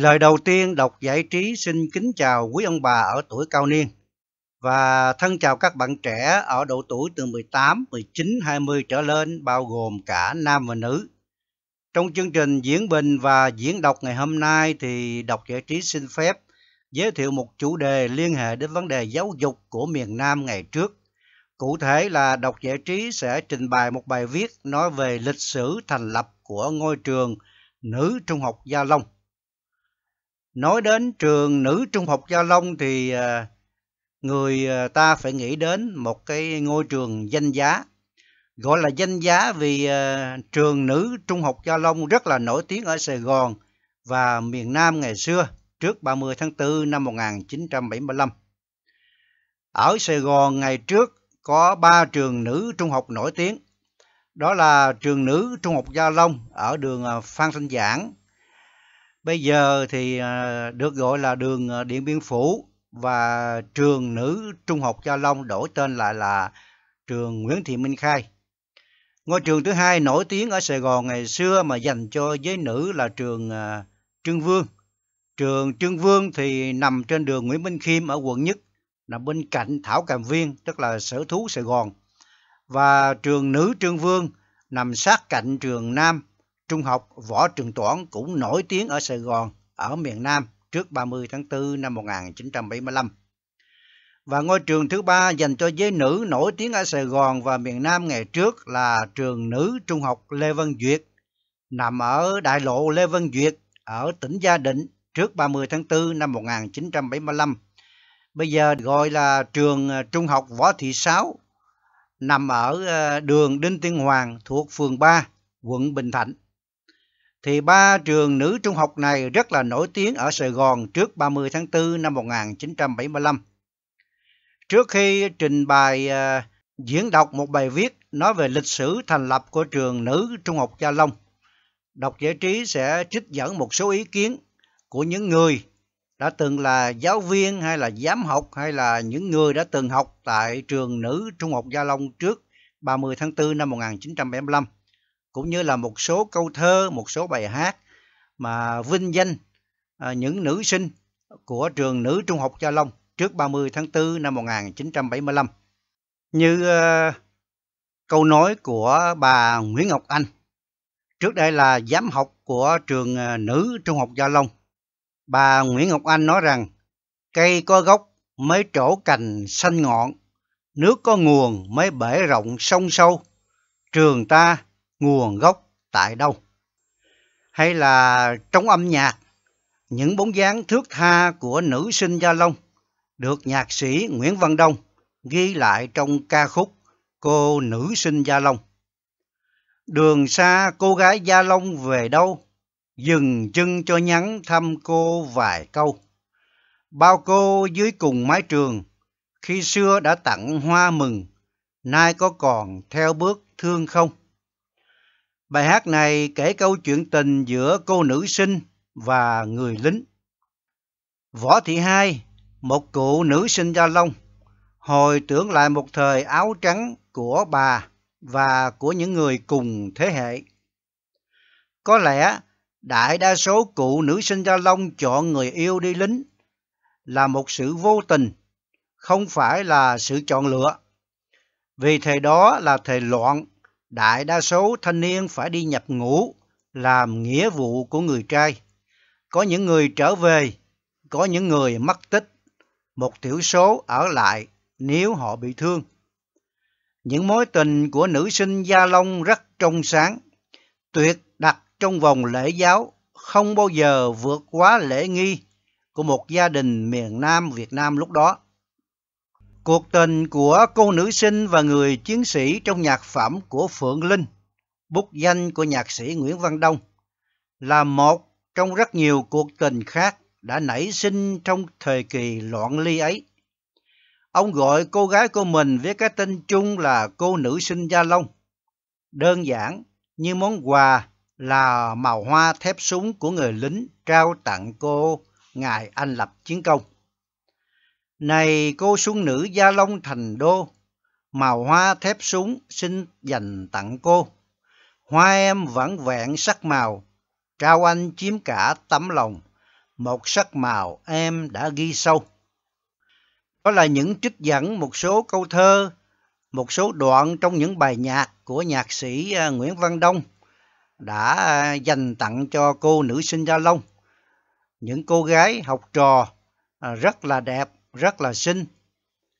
Lời đầu tiên đọc giải trí xin kính chào quý ông bà ở tuổi cao niên và thân chào các bạn trẻ ở độ tuổi từ 18, 19, 20 trở lên bao gồm cả nam và nữ. Trong chương trình diễn bình và diễn đọc ngày hôm nay thì đọc giải trí xin phép giới thiệu một chủ đề liên hệ đến vấn đề giáo dục của miền Nam ngày trước. Cụ thể là đọc giải trí sẽ trình bày một bài viết nói về lịch sử thành lập của ngôi trường nữ trung học Gia Long nói đến trường nữ trung học gia long thì ờ, người ờ, ta phải nghĩ đến một cái ngôi trường danh giá gọi là danh giá vì ờ, trường nữ trung học gia long rất là nổi tiếng ở sài gòn và miền nam ngày xưa trước 30 tháng 4 năm 1975. Ở Sài Gòn ngày trước có ba trường nữ trung học nổi tiếng. Đó là trường nữ trung học Gia Long ở đường Phan Thanh Giảng, Bây giờ thì à, được gọi là đường à, Điện Biên Phủ và trường nữ Trung học Gia Long đổi tên lại là trường Nguyễn Thị Minh Khai. Ngôi trường thứ hai nổi tiếng ở Sài Gòn ngày xưa mà dành cho giới nữ là trường à, Trương Vương. Trường Trương Vương thì nằm trên đường Nguyễn Minh Khiêm ở quận Nhất, nằm bên cạnh Thảo Cầm Viên, tức là Sở Thú Sài Gòn. Và trường nữ Trương Vương nằm sát cạnh trường Nam Trung học Võ Trường Toản cũng nổi tiếng ở Sài Gòn, ở miền Nam trước 30 tháng 4 năm 1975. Và ngôi trường thứ ba dành cho giới nữ nổi tiếng ở Sài Gòn và miền Nam ngày trước là trường nữ Trung học Lê Văn Duyệt, nằm ở đại lộ Lê Văn Duyệt ở tỉnh Gia Định trước 30 tháng 4 năm 1975. Bây giờ gọi là trường Trung học Võ Thị Sáu, nằm ở ờ, đường Đinh Tiên Hoàng thuộc phường 3, quận Bình Thạnh thì ba trường nữ trung học này rất là nổi tiếng ở Sài Gòn trước 30 tháng 4 năm 1975. Trước khi trình bày uh, diễn đọc một bài viết nói về lịch sử thành lập của trường nữ trung học Gia Long, đọc giải trí sẽ trích dẫn một số ý kiến của những người đã từng là giáo viên hay là giám học hay là những người đã từng học tại trường nữ trung học Gia Long trước 30 tháng 4 năm 1975 cũng như là một số câu thơ, một số bài hát mà vinh danh à, những nữ sinh của trường nữ trung học Gia Long trước 30 tháng 4 năm 1975. Như à, câu nói của bà Nguyễn Ngọc Anh, trước đây là giám học của trường à, nữ trung học Gia Long. Bà Nguyễn Ngọc Anh nói rằng cây có gốc mới trổ cành xanh ngọn, nước có nguồn mới bể rộng sông sâu, trường ta nguồn gốc tại đâu. Hay là trong âm nhạc, những bóng dáng thước tha của nữ sinh Gia Long được nhạc sĩ Nguyễn Văn Đông ghi lại trong ca khúc Cô nữ sinh Gia Long. Đường xa cô gái Gia Long về đâu, dừng chân cho nhắn thăm cô vài câu. Bao cô dưới cùng mái trường, khi xưa đã tặng hoa mừng, nay có còn theo bước thương không? Bài hát này kể câu chuyện tình giữa cô nữ sinh và người lính. Võ Thị Hai, một cụ nữ sinh Gia Long, hồi tưởng lại một thời áo trắng của bà và của những người cùng thế hệ. Có lẽ đại đa số cụ nữ sinh Gia Long chọn người yêu đi lính là một sự vô tình, không phải là sự chọn lựa. Vì thời đó là thời loạn đại đa số thanh niên phải đi nhập ngũ làm nghĩa vụ của người trai. Có những người trở về, có những người mất tích, một thiểu số ở lại nếu họ bị thương. Những mối tình của nữ sinh Gia Long rất trong sáng, tuyệt đặt trong vòng lễ giáo, không bao giờ vượt quá lễ nghi của một gia đình miền Nam Việt Nam lúc đó. Cuộc tình của cô nữ sinh và người chiến sĩ trong nhạc phẩm của Phượng Linh, bút danh của nhạc sĩ Nguyễn Văn Đông, là một trong rất nhiều cuộc tình khác đã nảy sinh trong thời kỳ loạn ly ấy. Ông gọi cô gái của mình với cái tên chung là cô nữ sinh Gia Long. Đơn giản như món quà là màu hoa thép súng của người lính trao tặng cô ngài anh lập chiến công. Này cô xuân nữ Gia Long thành đô, màu hoa thép súng xin dành tặng cô. Hoa em vẫn vẹn sắc màu, trao anh chiếm cả tấm lòng, một sắc màu em đã ghi sâu. Đó là những trích dẫn một số câu thơ, một số đoạn trong những bài nhạc của nhạc sĩ à, Nguyễn Văn Đông đã à, dành tặng cho cô nữ sinh Gia Long. Những cô gái học trò à, rất là đẹp rất là xinh,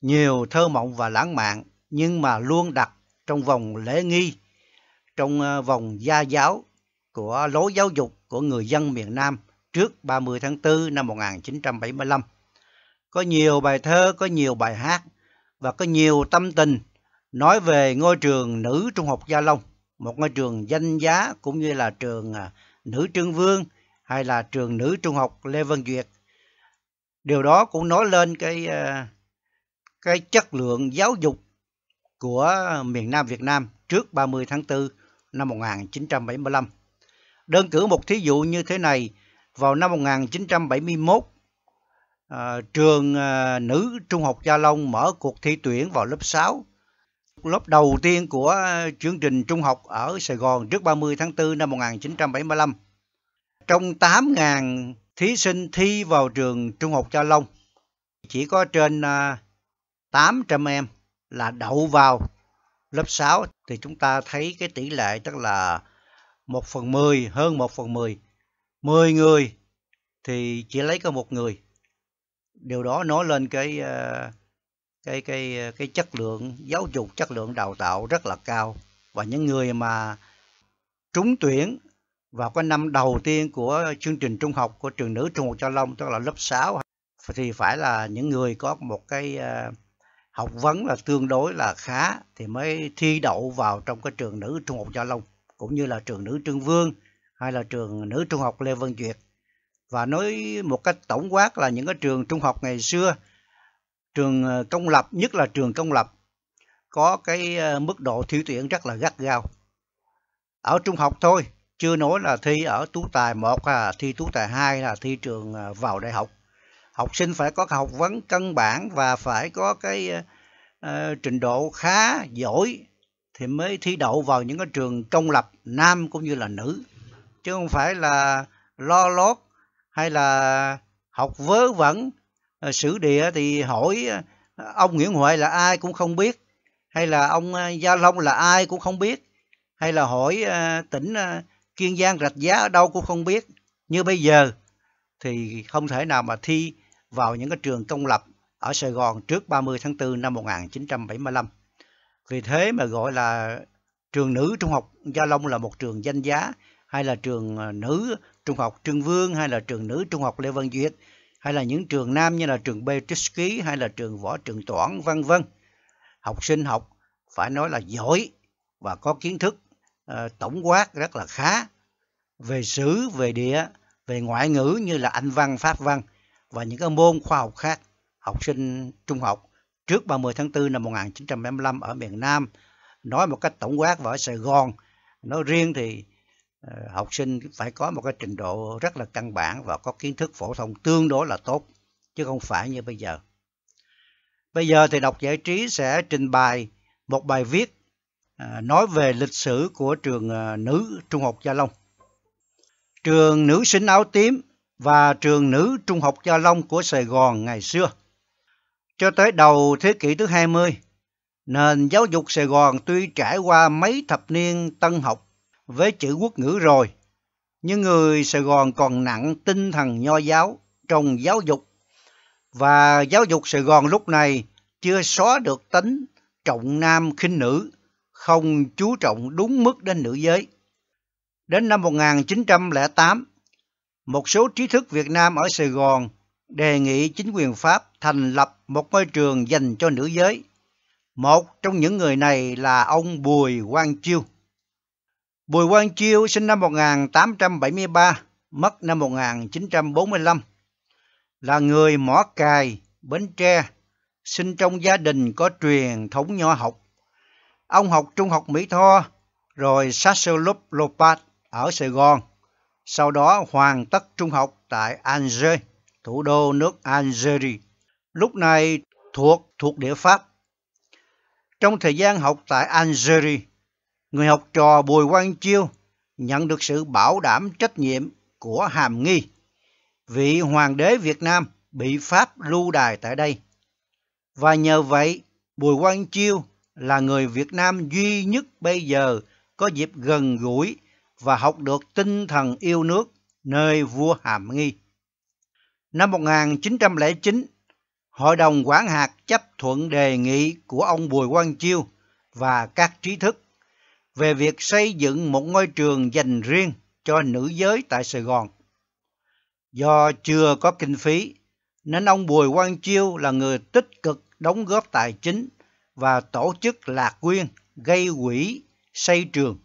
nhiều thơ mộng và lãng mạn nhưng mà luôn đặt trong vòng lễ nghi, trong ờ, vòng gia giáo của lối giáo dục của người dân miền Nam trước 30 tháng 4 năm 1975. Có nhiều bài thơ, có nhiều bài hát và có nhiều tâm tình nói về ngôi trường nữ Trung học Gia Long, một ngôi trường danh giá cũng như là trường ờ, nữ Trương Vương hay là trường nữ Trung học Lê Văn Duyệt điều đó cũng nói lên cái ờ, cái chất lượng giáo dục của miền Nam Việt Nam trước 30 tháng 4 năm 1975. Đơn cử một thí dụ như thế này, vào năm 1971, ờ, trường ờ, nữ Trung học Gia Long mở cuộc thi tuyển vào lớp 6. Lớp đầu tiên của chương trình trung học ở Sài Gòn trước 30 tháng 4 năm 1975. Trong 8.000 thí sinh thi vào trường Trung học cho Long chỉ có trên 800 à, em là đậu vào lớp 6 thì chúng ta thấy cái tỷ lệ tức là 1 phần 10 hơn 1 phần 10 10 người thì chỉ lấy có một người điều đó nói lên cái à, cái cái à, cái chất lượng giáo dục chất lượng đào tạo rất là cao và những người mà trúng tuyển vào cái năm đầu tiên của chương trình trung học của trường nữ Trung học Cho Long tức là lớp 6 thì phải là những người có một cái ờ, học vấn là tương đối là khá thì mới thi đậu vào trong cái trường nữ Trung học Cho Long cũng như là trường nữ Trương Vương hay là trường nữ Trung học Lê Văn Duyệt và nói một cách tổng quát là những cái trường trung học ngày xưa trường ờ, công lập nhất là trường công lập có cái ờ, mức độ thi tuyển rất là gắt gao ở trung học thôi chưa nói là thi ở tú tài một là thi tú tài hai là thi trường à, vào đại học học sinh phải có học vấn căn bản và phải có cái uh, trình độ khá giỏi thì mới thi đậu vào những cái trường công lập nam cũng như là nữ chứ không phải là lo lót hay là học vớ vẩn sử địa thì hỏi ông Nguyễn Huệ là ai cũng không biết hay là ông Gia Long là ai cũng không biết hay là hỏi tỉnh kiên giang rạch giá ở đâu cũng không biết như bây giờ thì không thể nào mà thi vào những cái trường công lập ở Sài Gòn trước 30 tháng 4 năm 1975. Vì thế mà gọi là trường nữ trung học Gia Long là một trường danh giá hay là trường ờ, nữ trung học Trương Vương hay là trường nữ trung học Lê Văn Duyệt hay là những trường nam như là trường Beatrix Ký hay là trường Võ Trường Toản vân vân. Học sinh học phải nói là giỏi và có kiến thức uh, tổng quát rất là khá về sử, về địa, về ngoại ngữ như là Anh văn, Pháp văn và những cái môn khoa học khác học sinh trung học trước 30 tháng 4 năm 1975 ở miền Nam nói một cách tổng quát và ở Sài Gòn nói riêng thì ờ, học sinh phải có một cái trình độ rất là căn bản và có kiến thức phổ thông tương đối là tốt chứ không phải như bây giờ. Bây giờ thì đọc giải trí sẽ trình bày một bài viết ờ, nói về lịch sử của trường ờ, nữ Trung học Gia Long trường nữ sinh áo tím và trường nữ trung học Gia Long của Sài Gòn ngày xưa. Cho tới đầu thế kỷ thứ 20, nền giáo dục Sài Gòn tuy trải qua mấy thập niên tân học với chữ quốc ngữ rồi, nhưng người Sài Gòn còn nặng tinh thần nho giáo trong giáo dục. Và giáo dục Sài Gòn lúc này chưa xóa được tính trọng nam khinh nữ, không chú trọng đúng mức đến nữ giới. Đến năm 1908, một số trí thức Việt Nam ở Sài Gòn đề nghị chính quyền Pháp thành lập một ngôi trường dành cho nữ giới. Một trong những người này là ông Bùi Quang Chiêu. Bùi Quang Chiêu sinh năm 1873, mất năm 1945, là người mỏ cài, Bến Tre, sinh trong gia đình có truyền thống nho học. Ông học trung học Mỹ Tho, rồi Sassel Lopat ở Sài Gòn, sau đó hoàn tất trung học tại Alger, thủ đô nước Algeria, lúc này thuộc thuộc địa Pháp. Trong thời gian học tại Algeria, người học trò Bùi Quang Chiêu nhận được sự bảo đảm trách nhiệm của Hàm Nghi, vị hoàng đế Việt Nam bị Pháp lưu đài tại đây. Và nhờ vậy, Bùi Quang Chiêu là người Việt Nam duy nhất bây giờ có dịp gần gũi và học được tinh thần yêu nước nơi vua Hàm Nghi. Năm 1909, Hội đồng quản Hạt chấp thuận đề nghị của ông Bùi Quang Chiêu và các trí thức về việc xây dựng một ngôi trường dành riêng cho nữ giới tại Sài Gòn. Do chưa có kinh phí, nên ông Bùi Quang Chiêu là người tích cực đóng góp tài chính và tổ chức lạc quyên gây quỹ xây trường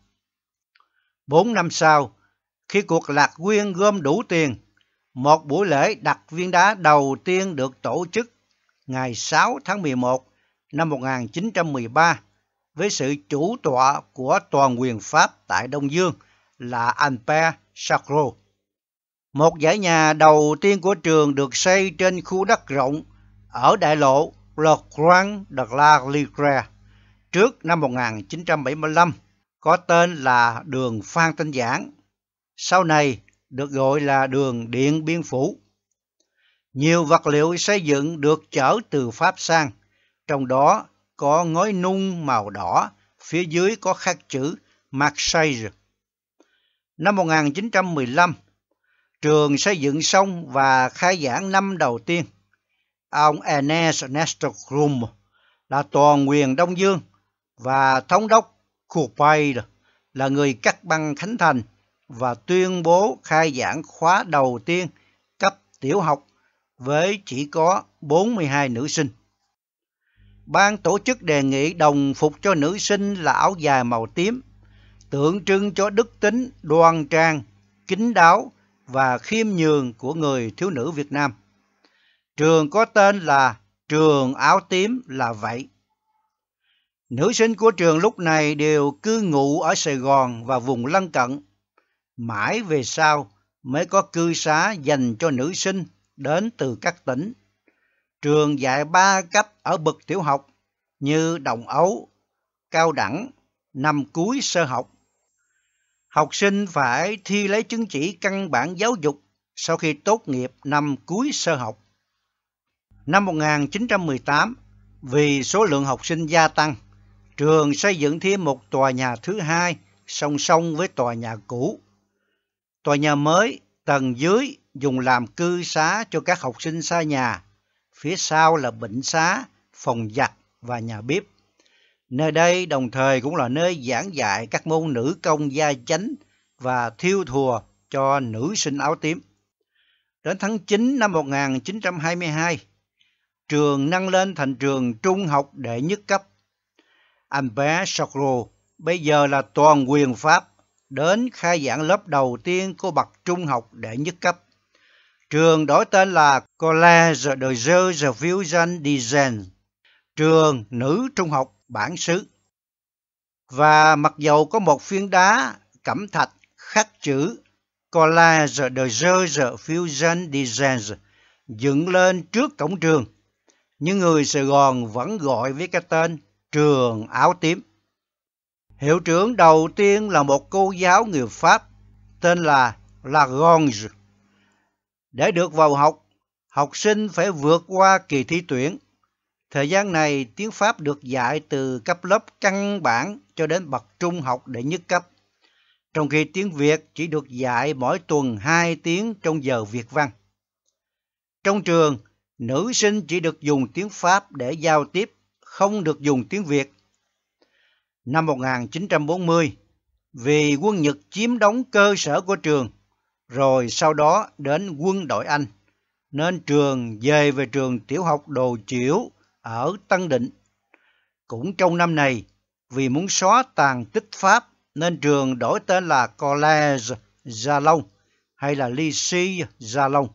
Bốn năm sau, khi cuộc lạc quyên gom đủ tiền, một buổi lễ đặt viên đá đầu tiên được tổ chức ngày 6 tháng 11 năm 1913 với sự chủ tọa của toàn quyền Pháp tại Đông Dương là Albert Sacro. Một dãy nhà đầu tiên của trường được xây trên khu đất rộng ở đại lộ Le Grand de la Ligre trước năm 1975 có tên là đường Phan Tinh Giảng, sau này được gọi là đường Điện Biên Phủ. Nhiều vật liệu xây dựng được chở từ Pháp sang, trong đó có ngói nung màu đỏ, phía dưới có khắc chữ Marseille. Năm 1915, trường xây dựng xong và khai giảng năm đầu tiên. Ông Ernest Nestor là toàn quyền Đông Dương và thống đốc Kupair là người cắt băng Khánh Thành và tuyên bố khai giảng khóa đầu tiên cấp tiểu học với chỉ có 42 nữ sinh. Ban tổ chức đề nghị đồng phục cho nữ sinh là áo dài màu tím, tượng trưng cho đức tính đoan trang, kính đáo và khiêm nhường của người thiếu nữ Việt Nam. Trường có tên là Trường Áo Tím là vậy. Nữ sinh của trường lúc này đều cư ngụ ở Sài Gòn và vùng lân cận. Mãi về sau mới có cư xá dành cho nữ sinh đến từ các tỉnh. Trường dạy ba cấp ở bậc tiểu học như Đồng Ấu, Cao Đẳng, năm cuối sơ học. Học sinh phải thi lấy chứng chỉ căn bản giáo dục sau khi tốt nghiệp năm cuối sơ học. Năm 1918, vì số lượng học sinh gia tăng, trường xây dựng thêm một tòa nhà thứ hai song song với tòa nhà cũ. Tòa nhà mới tầng dưới dùng làm cư xá cho các học sinh xa nhà, phía sau là bệnh xá, phòng giặt và nhà bếp. Nơi đây đồng thời cũng là nơi giảng dạy các môn nữ công gia chánh và thiêu thùa cho nữ sinh áo tím. Đến tháng 9 năm 1922, trường nâng lên thành trường trung học đệ nhất cấp anh bé Sacro, bây giờ là toàn quyền Pháp, đến khai giảng lớp đầu tiên của bậc trung học đệ nhất cấp. Trường đổi tên là Collège de Jeux de Fusion Design, trường nữ trung học bản xứ. Và mặc dầu có một phiến đá cẩm thạch khắc chữ Collège de Jeux de Fusion Design dựng lên trước cổng trường, nhưng người Sài Gòn vẫn gọi với cái tên trường áo tím. Hiệu trưởng đầu tiên là một cô giáo người Pháp tên là Lagrange. Để được vào học, học sinh phải vượt qua kỳ thi tuyển. Thời gian này, tiếng Pháp được dạy từ cấp lớp căn bản cho đến bậc trung học đệ nhất cấp, trong khi tiếng Việt chỉ được dạy mỗi tuần 2 tiếng trong giờ Việt văn. Trong trường, nữ sinh chỉ được dùng tiếng Pháp để giao tiếp không được dùng tiếng Việt. Năm 1940, vì quân Nhật chiếm đóng cơ sở của trường, rồi sau đó đến quân đội Anh, nên trường về về trường tiểu học Đồ Chiểu ở Tân Định. Cũng trong năm này, vì muốn xóa tàn tích Pháp nên trường đổi tên là Collège Gia Long hay là Lycée Gia Long.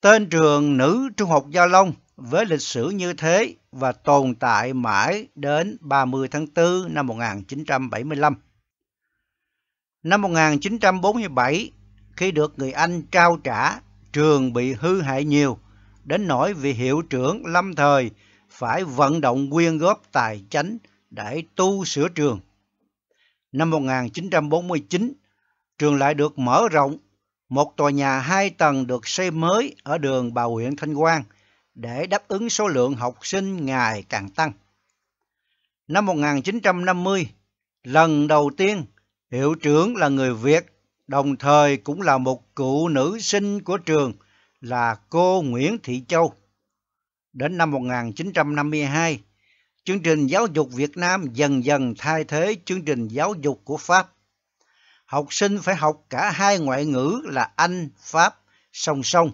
Tên trường nữ Trung học Gia Long với lịch sử như thế và tồn tại mãi đến 30 tháng 4 năm 1975. Năm 1947, khi được người Anh trao trả, trường bị hư hại nhiều, đến nỗi vị hiệu trưởng lâm thời phải vận động quyên góp tài chánh để tu sửa trường. Năm 1949, trường lại được mở rộng, một tòa nhà hai tầng được xây mới ở đường Bà huyện Thanh Quang – để đáp ứng số lượng học sinh ngày càng tăng. Năm 1950, lần đầu tiên hiệu trưởng là người Việt, đồng thời cũng là một cựu nữ sinh của trường là cô Nguyễn Thị Châu. Đến năm 1952, chương trình giáo dục Việt Nam dần dần thay thế chương trình giáo dục của Pháp. Học sinh phải học cả hai ngoại ngữ là Anh, Pháp song song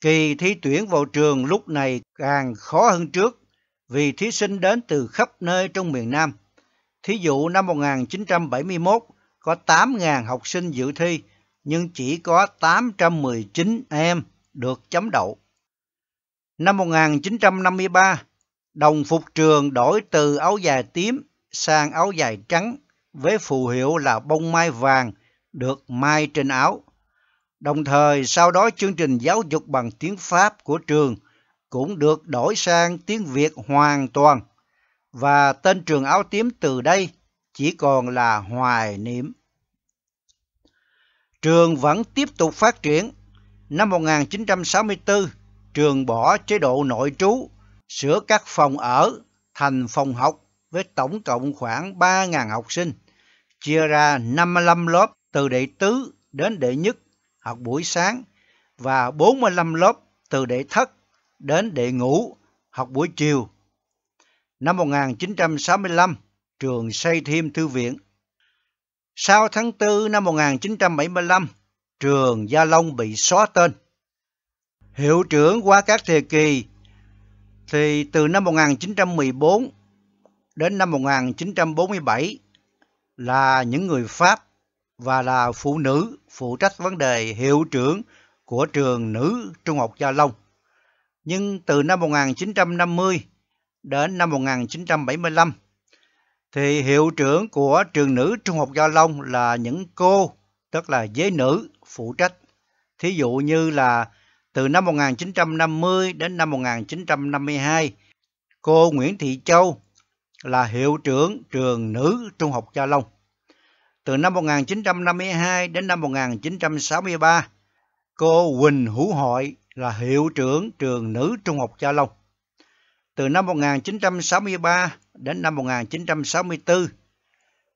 Kỳ thi tuyển vào trường lúc này càng khó hơn trước vì thí sinh đến từ khắp nơi trong miền Nam. Thí dụ năm 1971 có 8.000 học sinh dự thi nhưng chỉ có 819 em được chấm đậu. Năm 1953, đồng phục trường đổi từ áo dài tím sang áo dài trắng với phù hiệu là bông mai vàng được mai trên áo. Đồng thời sau đó chương trình giáo dục bằng tiếng Pháp của trường cũng được đổi sang tiếng Việt hoàn toàn và tên trường áo tím từ đây chỉ còn là Hoài Niệm. Trường vẫn tiếp tục phát triển. Năm 1964, trường bỏ chế độ nội trú, sửa các phòng ở thành phòng học với tổng cộng khoảng 3.000 học sinh, chia ra 55 lớp từ đệ tứ đến đệ nhất học buổi sáng và 45 lớp từ đệ thất đến đệ ngũ học buổi chiều. Năm 1965, trường xây thêm thư viện. Sau tháng 4 năm 1975, trường Gia Long bị xóa tên. Hiệu trưởng qua các thời kỳ thì từ năm 1914 đến năm 1947 là những người Pháp và là phụ nữ phụ trách vấn đề hiệu trưởng của trường nữ Trung học Gia Long. Nhưng từ năm 1950 đến năm 1975 thì hiệu trưởng của trường nữ Trung học Gia Long là những cô, tức là giới nữ phụ trách. Thí dụ như là từ năm 1950 đến năm 1952, cô Nguyễn Thị Châu là hiệu trưởng trường nữ Trung học Gia Long. Từ năm 1952 đến năm 1963, cô Quỳnh Hữu Hội là hiệu trưởng trường nữ Trung học Cha Long. Từ năm 1963 đến năm 1964,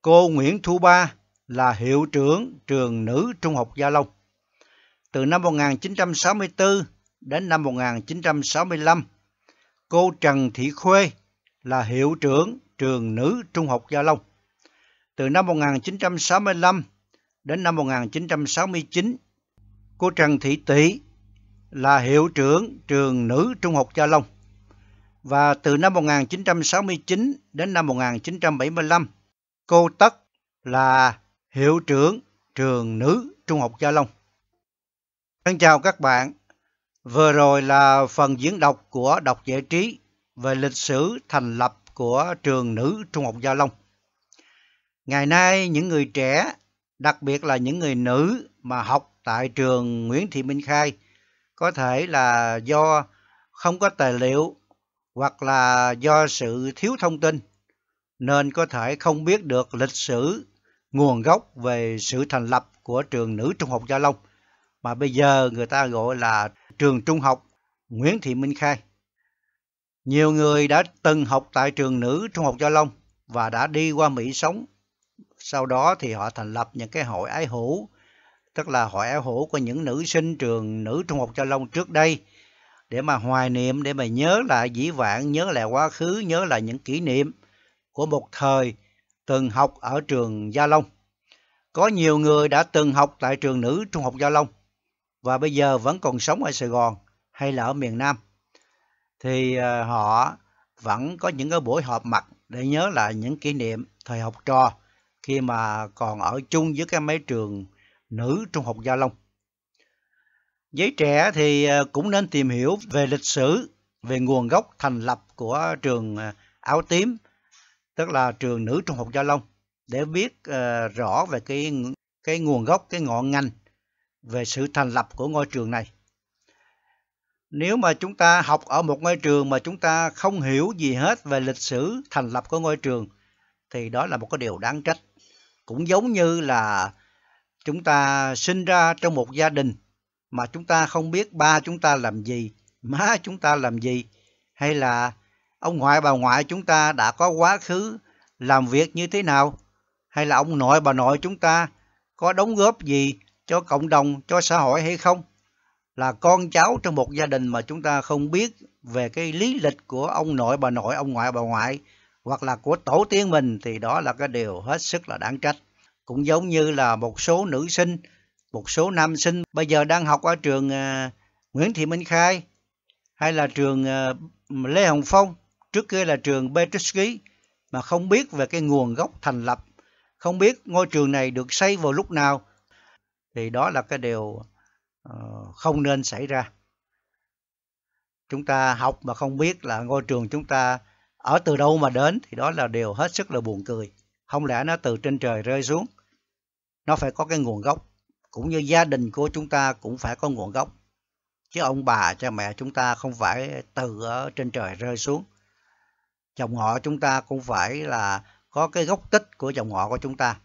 cô Nguyễn Thu Ba là hiệu trưởng trường nữ Trung học Gia Long. Từ năm 1964 đến năm 1965, cô Trần Thị Khuê là hiệu trưởng trường nữ Trung học Gia Long. Từ năm 1965 đến năm 1969, cô Trần Thị Tỷ là hiệu trưởng trường nữ Trung học Gia Long. Và từ năm 1969 đến năm 1975, cô Tất là hiệu trưởng trường nữ Trung học Gia Long. Xin chào các bạn. Vừa rồi là phần diễn đọc của Đọc Giải Trí về lịch sử thành lập của trường nữ Trung học Gia Long. Ngày nay những người trẻ, đặc biệt là những người nữ mà học tại trường Nguyễn Thị Minh Khai có thể là do không có tài liệu hoặc là do sự thiếu thông tin nên có thể không biết được lịch sử nguồn gốc về sự thành lập của trường nữ trung học Gia Long mà bây giờ người ta gọi là trường trung học Nguyễn Thị Minh Khai. Nhiều người đã từng học tại trường nữ trung học Gia Long và đã đi qua Mỹ sống sau đó thì họ thành lập những cái hội ái hữu tức là hội ái hữu của những nữ sinh trường nữ trung học cho long trước đây để mà hoài niệm để mà nhớ lại dĩ vãng nhớ lại quá khứ nhớ lại những kỷ niệm của một thời từng học ở trường gia long có nhiều người đã từng học tại trường nữ trung học gia long và bây giờ vẫn còn sống ở sài gòn hay là ở miền nam thì ờ, họ vẫn có những cái buổi họp mặt để nhớ lại những kỷ niệm thời học trò khi mà còn ở chung với cái mấy trường nữ trung học Gia Long. Giới trẻ thì ờ, cũng nên tìm hiểu về lịch sử, về nguồn gốc thành lập của trường ờ, áo tím, tức là trường nữ trung học Gia Long để biết uh, rõ về cái cái nguồn gốc, cái ngọn ngành về sự thành lập của ngôi trường này. Nếu mà chúng ta học ở một ngôi trường mà chúng ta không hiểu gì hết về lịch sử thành lập của ngôi trường thì đó là một cái điều đáng trách cũng giống như là chúng ta sinh ra trong một gia đình mà chúng ta không biết ba chúng ta làm gì má chúng ta làm gì hay là ông ngoại bà ngoại chúng ta đã có quá khứ làm việc như thế nào hay là ông nội bà nội chúng ta có đóng góp gì cho cộng đồng cho xã hội hay không là con cháu trong một gia đình mà chúng ta không biết về cái lý lịch của ông nội bà nội ông ngoại bà ngoại hoặc là của tổ tiên mình thì đó là cái điều hết sức là đáng trách cũng giống như là một số nữ sinh một số nam sinh bây giờ đang học ở trường à, Nguyễn Thị Minh Khai hay là trường à, Lê Hồng Phong trước kia là trường Petruski mà không biết về cái nguồn gốc thành lập không biết ngôi trường này được xây vào lúc nào thì đó là cái điều ờ, không nên xảy ra chúng ta học mà không biết là ngôi trường chúng ta ở từ đâu mà đến thì đó là điều hết sức là buồn cười không lẽ nó từ trên trời rơi xuống nó phải có cái nguồn gốc cũng như gia đình của chúng ta cũng phải có nguồn gốc chứ ông bà cha mẹ chúng ta không phải từ ở trên trời rơi xuống chồng họ chúng ta cũng phải là có cái gốc tích của dòng họ của chúng ta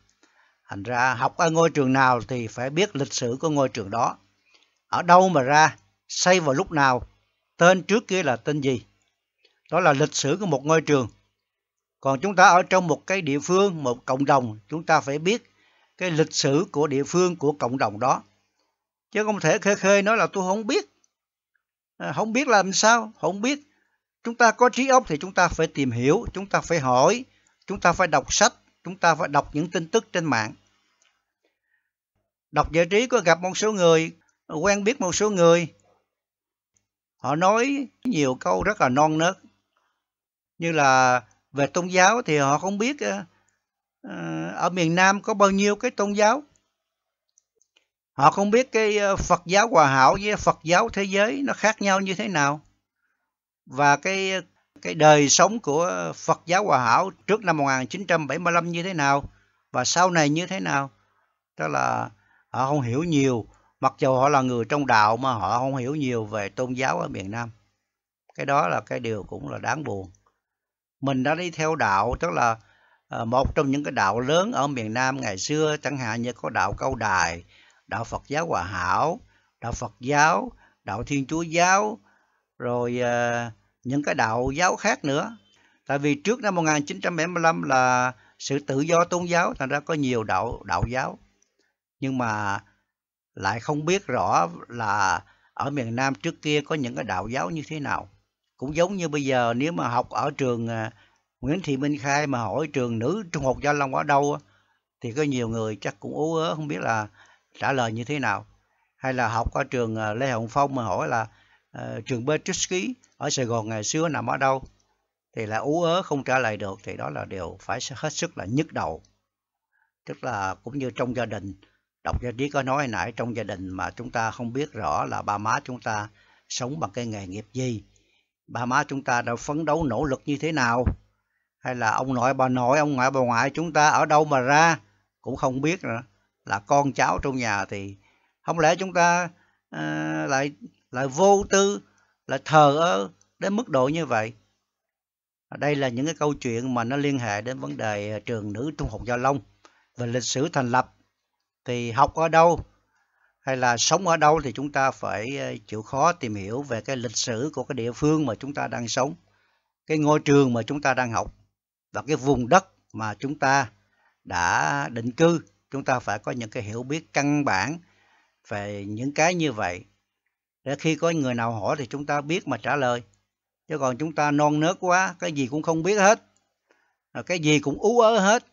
thành ra học ở ngôi trường nào thì phải biết lịch sử của ngôi trường đó ở đâu mà ra xây vào lúc nào tên trước kia là tên gì đó là lịch sử của một ngôi trường còn chúng ta ở trong một cái địa phương một cộng đồng chúng ta phải biết cái lịch sử của địa phương của cộng đồng đó chứ không thể khê khê nói là tôi không biết à, không biết làm sao không biết chúng ta có trí óc thì chúng ta phải tìm hiểu chúng ta phải hỏi chúng ta phải đọc sách chúng ta phải đọc những tin tức trên mạng đọc giải trí có gặp một số người quen biết một số người họ nói nhiều câu rất là non nớt như là về tôn giáo thì họ không biết ờ, ờ, ở miền Nam có bao nhiêu cái tôn giáo họ không biết cái ờ, Phật giáo hòa hảo với Phật giáo thế giới nó khác nhau như thế nào và cái cái đời sống của Phật giáo hòa hảo trước năm 1975 như thế nào và sau này như thế nào đó là họ không hiểu nhiều mặc dù họ là người trong đạo mà họ không hiểu nhiều về tôn giáo ở miền Nam cái đó là cái điều cũng là đáng buồn mình đã đi theo đạo tức là ờ, một trong những cái đạo lớn ở miền Nam ngày xưa chẳng hạn như có đạo Câu Đài, đạo Phật giáo Hòa Hảo, đạo Phật giáo, đạo Thiên Chúa giáo rồi ờ, những cái đạo giáo khác nữa. Tại vì trước năm 1975 là sự tự do tôn giáo thành ra có nhiều đạo đạo giáo. Nhưng mà lại không biết rõ là ở miền Nam trước kia có những cái đạo giáo như thế nào cũng giống như bây giờ nếu mà học ở trường à, Nguyễn Thị Minh Khai mà hỏi trường nữ Trung học Gia Long ở đâu thì có nhiều người chắc cũng ú ớ không biết là trả lời như thế nào hay là học ở trường à, Lê Hồng Phong mà hỏi là uh, trường Petruski ở Sài Gòn ngày xưa nằm ở đâu thì là ú ớ không trả lời được thì đó là điều phải hết sức là nhức đầu tức là cũng như trong gia đình đọc gia trí có nói nãy trong gia đình mà chúng ta không biết rõ là ba má chúng ta sống bằng cái nghề nghiệp gì bà má chúng ta đã phấn đấu nỗ lực như thế nào hay là ông nội bà nội ông ngoại bà ngoại chúng ta ở đâu mà ra cũng không biết nữa là con cháu trong nhà thì không lẽ chúng ta à, lại lại vô tư lại thờ ơ đến mức độ như vậy đây là những cái câu chuyện mà nó liên hệ đến vấn đề ờ, trường nữ trung học giao long về lịch sử thành lập thì học ở đâu hay là sống ở đâu thì chúng ta phải ờ, chịu khó tìm hiểu về cái lịch sử của cái địa phương mà chúng ta đang sống cái ngôi trường mà chúng ta đang học và cái vùng đất mà chúng ta đã định cư chúng ta phải có những cái hiểu biết căn bản về những cái như vậy để khi có người nào hỏi thì chúng ta biết mà trả lời chứ còn chúng ta non nớt quá cái gì cũng không biết hết cái gì cũng ú ớ hết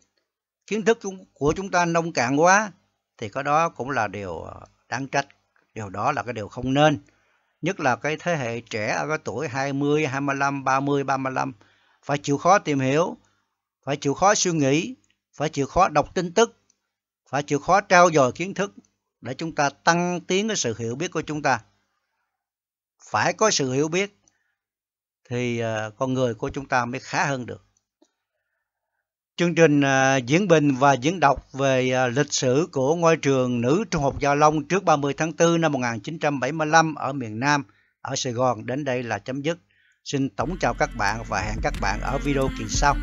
kiến thức của chúng ta nông cạn quá thì có đó cũng là điều ờ, đáng trách điều đó là cái điều không nên nhất là cái thế hệ trẻ ở cái tuổi 20, 25, 30, 35 phải chịu khó tìm hiểu, phải chịu khó suy nghĩ, phải chịu khó đọc tin tức, phải chịu khó trao dồi kiến thức để chúng ta tăng tiến cái sự hiểu biết của chúng ta. Phải có sự hiểu biết thì ờ, con người của chúng ta mới khá hơn được chương trình à, diễn bình và diễn đọc về à, lịch sử của ngôi trường nữ Trung học Gia Long trước 30 tháng 4 năm 1975 ở miền Nam, ở Sài Gòn đến đây là chấm dứt. Xin tổng chào các bạn và hẹn các bạn ở video kỳ sau.